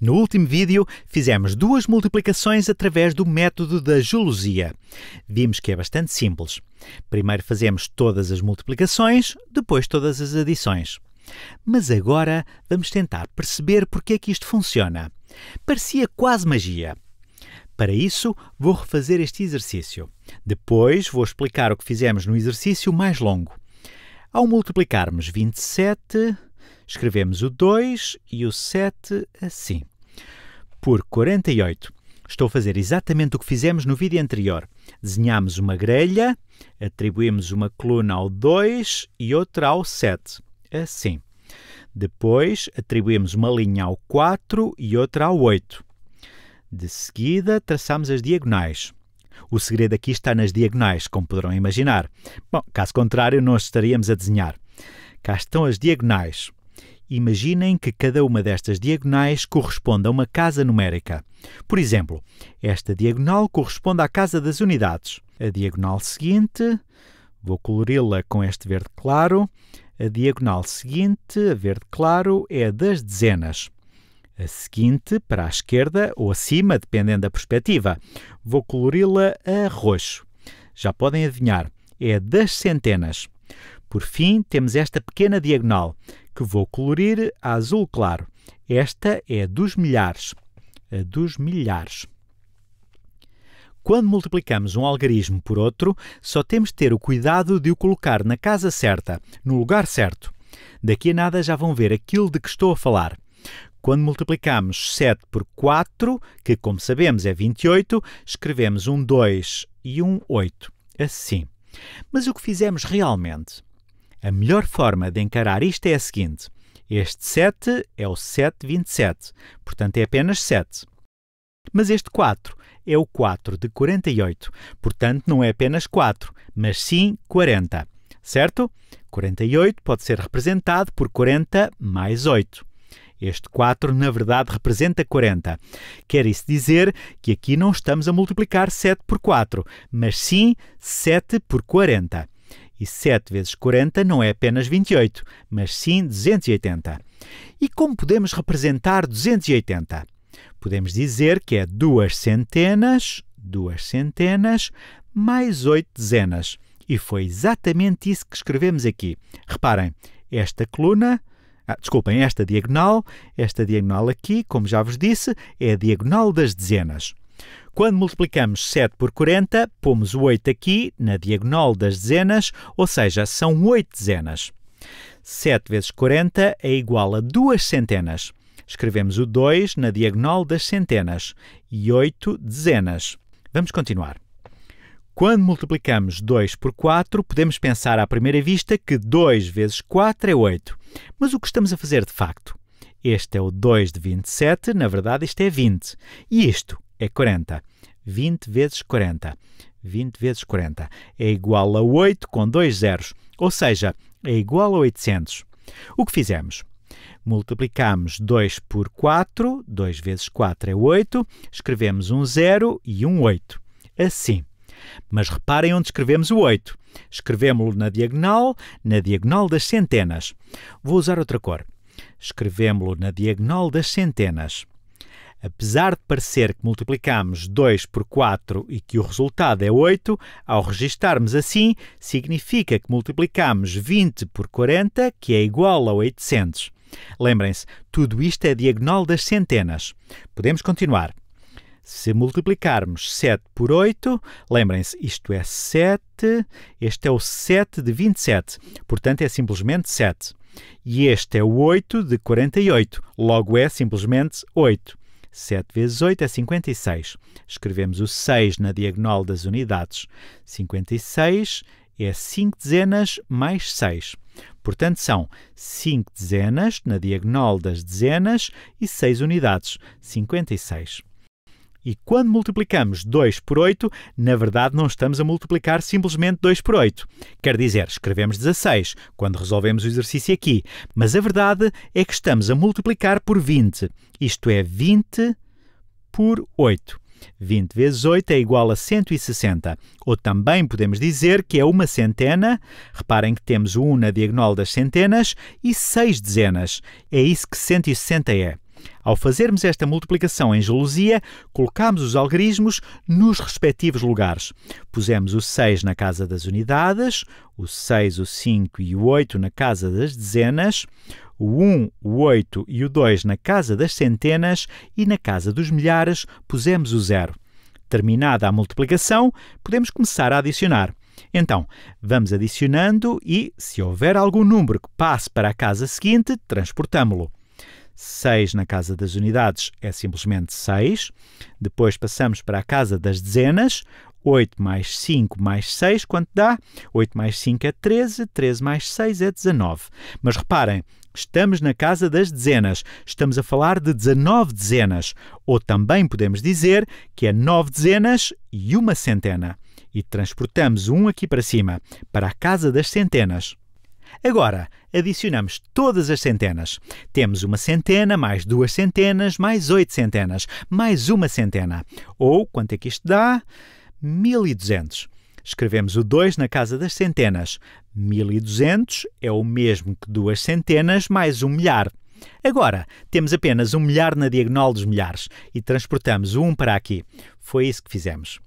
No último vídeo, fizemos duas multiplicações através do método da gelosia. Vimos que é bastante simples. Primeiro fazemos todas as multiplicações, depois todas as adições. Mas agora vamos tentar perceber porque é que isto funciona. Parecia quase magia. Para isso, vou refazer este exercício. Depois vou explicar o que fizemos no exercício mais longo. Ao multiplicarmos 27 Escrevemos o 2 e o 7 assim. Por 48, estou a fazer exatamente o que fizemos no vídeo anterior. Desenhamos uma grelha, atribuímos uma coluna ao 2 e outra ao 7, assim. Depois, atribuímos uma linha ao 4 e outra ao 8. De seguida, traçamos as diagonais. O segredo aqui está nas diagonais, como poderão imaginar. Bom, caso contrário, não estaríamos a desenhar. Cá estão as diagonais. Imaginem que cada uma destas diagonais corresponde a uma casa numérica. Por exemplo, esta diagonal corresponde à casa das unidades. A diagonal seguinte, vou colori-la com este verde claro. A diagonal seguinte, a verde claro, é a das dezenas. A seguinte, para a esquerda ou acima, dependendo da perspectiva, vou colori-la a roxo. Já podem adivinhar, é a das centenas. Por fim, temos esta pequena diagonal, que vou colorir a azul claro. Esta é dos milhares. A dos milhares. Quando multiplicamos um algarismo por outro, só temos de ter o cuidado de o colocar na casa certa, no lugar certo. Daqui a nada já vão ver aquilo de que estou a falar. Quando multiplicamos 7 por 4, que como sabemos é 28, escrevemos um 2 e um 8, assim. Mas o que fizemos realmente? A melhor forma de encarar isto é a seguinte: este 7 é o 727, portanto é apenas 7. Mas este 4 é o 4 de 48, portanto não é apenas 4, mas sim 40, certo? 48 pode ser representado por 40 mais 8. Este 4, na verdade, representa 40. Quer isso dizer que aqui não estamos a multiplicar 7 por 4, mas sim 7 por 40. E 7 vezes 40 não é apenas 28, mas sim 280. E como podemos representar 280? Podemos dizer que é duas centenas, duas centenas, mais oito dezenas. E foi exatamente isso que escrevemos aqui. Reparem, esta coluna, ah, desculpem, esta diagonal, esta diagonal aqui, como já vos disse, é a diagonal das dezenas. Quando multiplicamos 7 por 40, pomos o 8 aqui, na diagonal das dezenas, ou seja, são 8 dezenas. 7 vezes 40 é igual a 2 centenas. Escrevemos o 2 na diagonal das centenas e 8 dezenas. Vamos continuar. Quando multiplicamos 2 por 4, podemos pensar à primeira vista que 2 vezes 4 é 8. Mas o que estamos a fazer de facto? Este é o 2 de 27, na verdade isto é 20. E isto é 40. 20 vezes 40. 20 vezes 40 é igual a 8 com dois zeros, ou seja, é igual a 800. O que fizemos? Multiplicamos 2 por 4, 2 vezes 4 é 8, escrevemos um 0 e um 8. Assim. Mas reparem onde escrevemos o 8. Escrevemos-lo na diagonal, na diagonal das centenas. Vou usar outra cor. Escrevemos-lo na diagonal das centenas. Apesar de parecer que multiplicamos 2 por 4 e que o resultado é 8, ao registarmos assim, significa que multiplicamos 20 por 40, que é igual a 800. Lembrem-se, tudo isto é diagonal das centenas. Podemos continuar. Se multiplicarmos 7 por 8, lembrem-se, isto é 7, este é o 7 de 27, portanto é simplesmente 7. E este é o 8 de 48, logo é simplesmente 8. 7 vezes 8 é 56. Escrevemos o 6 na diagonal das unidades. 56 é 5 dezenas mais 6. Portanto, são 5 dezenas na diagonal das dezenas e 6 unidades, 56. E quando multiplicamos 2 por 8, na verdade não estamos a multiplicar simplesmente 2 por 8. Quer dizer, escrevemos 16 quando resolvemos o exercício aqui, mas a verdade é que estamos a multiplicar por 20, isto é, 20 por 8. 20 vezes 8 é igual a 160. Ou também podemos dizer que é uma centena. Reparem que temos o 1 na diagonal das centenas e 6 dezenas. É isso que 160 é. Ao fazermos esta multiplicação em gelosia, colocamos os algarismos nos respectivos lugares. Pusemos o 6 na casa das unidades, o 6, o 5 e o 8 na casa das dezenas, o 1, o 8 e o 2 na casa das centenas e na casa dos milhares pusemos o zero. Terminada a multiplicação, podemos começar a adicionar. Então, vamos adicionando e, se houver algum número que passe para a casa seguinte, transportamo-lo. 6 na casa das unidades é simplesmente 6. Depois passamos para a casa das dezenas. 8 mais 5 mais 6, quanto dá? 8 mais 5 é 13, 13 mais 6 é 19. Mas reparem, estamos na casa das dezenas. Estamos a falar de 19 dezenas. Ou também podemos dizer que é 9 dezenas e uma centena. E transportamos um aqui para cima, para a casa das centenas. Agora, adicionamos todas as centenas. Temos uma centena, mais duas centenas, mais oito centenas, mais uma centena. Ou, quanto é que isto dá? 1200. Escrevemos o 2 na casa das centenas. 1200 é o mesmo que duas centenas mais um milhar. Agora, temos apenas um milhar na diagonal dos milhares e transportamos o 1 para aqui. Foi isso que fizemos.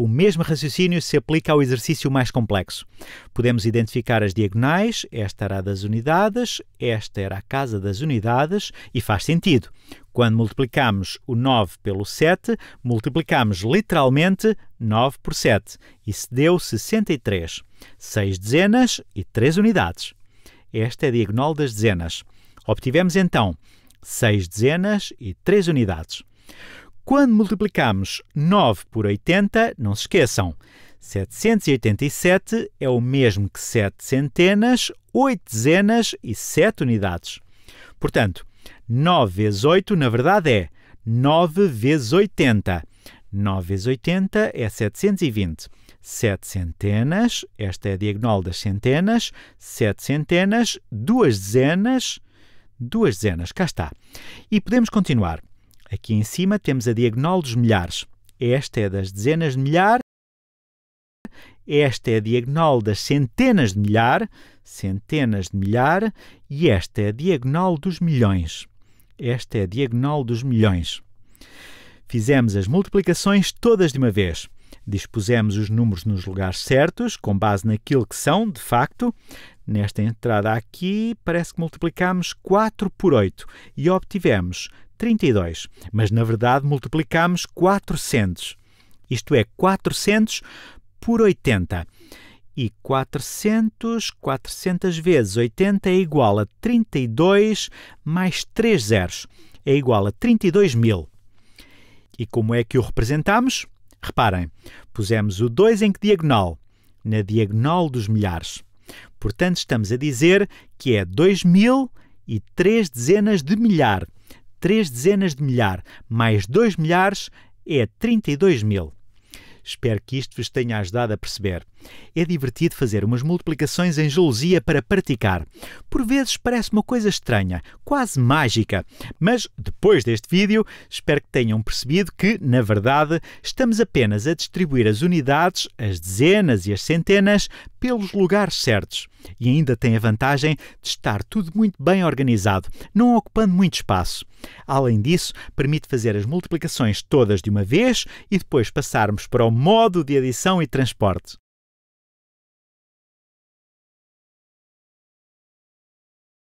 O mesmo raciocínio se aplica ao exercício mais complexo. Podemos identificar as diagonais, esta era a das unidades, esta era a casa das unidades, e faz sentido. Quando multiplicamos o 9 pelo 7, multiplicamos literalmente 9 por 7. e se deu 63. 6 dezenas e 3 unidades. Esta é a diagonal das dezenas. Obtivemos então 6 dezenas e 3 unidades. Quando multiplicamos 9 por 80, não se esqueçam, 787 é o mesmo que 7 centenas, 8 dezenas e 7 unidades. Portanto, 9 vezes 8 na verdade é 9 vezes 80. 9 vezes 80 é 720. 7 centenas, esta é a diagonal das centenas, 7 centenas, 2 dezenas, 2 dezenas, cá está. E podemos continuar. Aqui em cima temos a diagonal dos milhares. Esta é das dezenas de milhar, esta é a diagonal das centenas de milhar, centenas de milhar, e esta é a diagonal dos milhões. Esta é a diagonal dos milhões. Fizemos as multiplicações todas de uma vez. Dispusemos os números nos lugares certos, com base naquilo que são, de facto. Nesta entrada aqui, parece que multiplicamos 4 por 8 e obtivemos 32, mas na verdade multiplicamos 400. Isto é 400 por 80. E 400, 400 vezes 80 é igual a 32 mais 3 zeros. É igual a 32 mil. E como é que o representamos? Reparem, pusemos o 2 em que diagonal? Na diagonal dos milhares. Portanto, estamos a dizer que é 2 mil e 3 dezenas de milhar. 3 dezenas de milhar mais 2 milhares é 32 mil. Espero que isto vos tenha ajudado a perceber. É divertido fazer umas multiplicações em gelosia para praticar. Por vezes parece uma coisa estranha, quase mágica, mas depois deste vídeo espero que tenham percebido que, na verdade, estamos apenas a distribuir as unidades, as dezenas e as centenas, pelos lugares certos. E ainda tem a vantagem de estar tudo muito bem organizado, não ocupando muito espaço. Além disso, permite fazer as multiplicações todas de uma vez e depois passarmos para o modo de adição e transporte.